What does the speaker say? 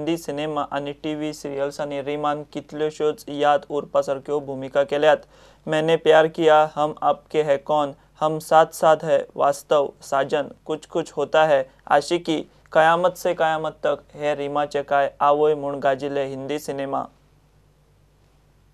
Hindi cinema आनी T V सिरियल्सांनी रिमान कितल्योश्योच याद उरपा सारक्यो भूमिका केल्यात मैंने प्यार किया हम आपके है कौन हम साथ साथ है वास्तव साजन कुछ कुछ होता है आशिकी कयामत से कयामत तक हे रिमाचे काय आवय म्हूण गाजिले हिंदी सिनेमा